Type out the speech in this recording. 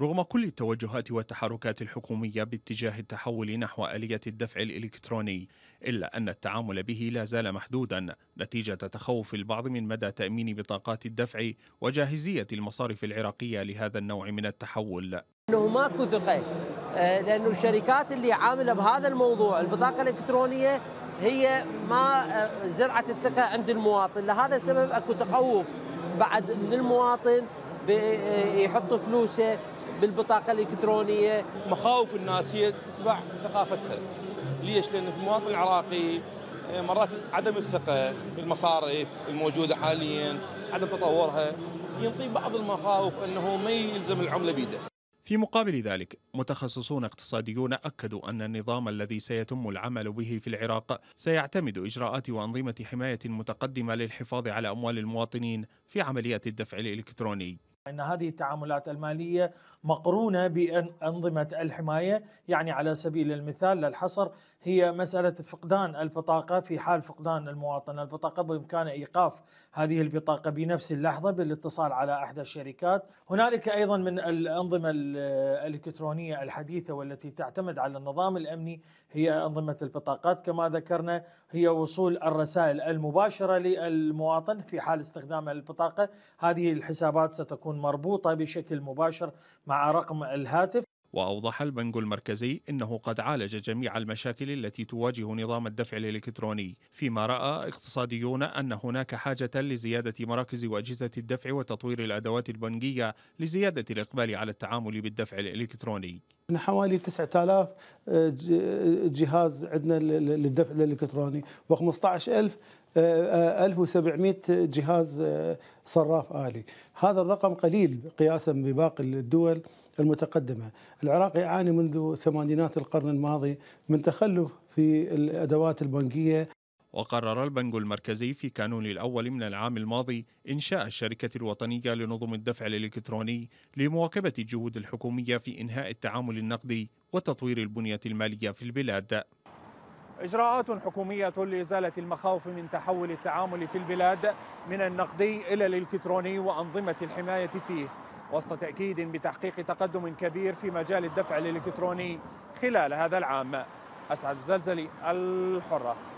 رغم كل التوجهات والتحركات الحكومية باتجاه التحول نحو آلية الدفع الإلكتروني إلا أن التعامل به لا زال محدودا نتيجة تخوف البعض من مدى تأمين بطاقات الدفع وجاهزية المصارف العراقية لهذا النوع من التحول انه ماكو ثقه آه، لانه الشركات اللي عامله بهذا الموضوع البطاقه الالكترونيه هي ما آه، زرعت الثقه عند المواطن لهذا السبب اكو تخوف بعد من المواطن آه، يحط فلوسه بالبطاقه الالكترونيه مخاوف الناس هي تتبع ثقافتها ليش؟ لان المواطن العراقي آه، مرات عدم الثقه بالمصارف الموجوده حاليا عدم تطورها ينطي بعض المخاوف انه ما يلزم العمله بيده في مقابل ذلك متخصصون اقتصاديون اكدوا ان النظام الذي سيتم العمل به في العراق سيعتمد اجراءات وانظمه حمايه متقدمه للحفاظ على اموال المواطنين في عمليات الدفع الالكتروني أن هذه التعاملات المالية مقرونة بأنظمة الحماية يعني على سبيل المثال للحصر هي مسألة فقدان البطاقة في حال فقدان المواطن البطاقة بإمكانه إيقاف هذه البطاقة بنفس اللحظة بالاتصال على إحدى الشركات هنالك أيضا من الأنظمة الإلكترونية الحديثة والتي تعتمد على النظام الأمني هي أنظمة البطاقات كما ذكرنا هي وصول الرسائل المباشرة للمواطن في حال استخدام البطاقة هذه الحسابات ستكون مربوطة بشكل مباشر مع رقم الهاتف وأوضح البنك المركزي أنه قد عالج جميع المشاكل التي تواجه نظام الدفع الإلكتروني فيما رأى اقتصاديون أن هناك حاجة لزيادة مراكز وأجهزة الدفع وتطوير الأدوات البنكية لزيادة الإقبال على التعامل بالدفع الإلكتروني من حوالي 9000 آه، آه، جهاز عندنا للدفع الالكتروني و15000 1700 جهاز آه، صراف آلي هذا الرقم قليل قياسا بباقي الدول المتقدمة العراق يعاني منذ ثمانينات القرن الماضي من تخلف في الأدوات البنكية وقرر البنك المركزي في كانون الأول من العام الماضي إنشاء الشركة الوطنية لنظم الدفع الإلكتروني لمواكبة الجهود الحكومية في إنهاء التعامل النقدي وتطوير البنية المالية في البلاد إجراءات حكومية لإزالة المخاوف من تحول التعامل في البلاد من النقدي إلى الإلكتروني وأنظمة الحماية فيه وسط تأكيد بتحقيق تقدم كبير في مجال الدفع الإلكتروني خلال هذا العام أسعد الزلزلي الحرة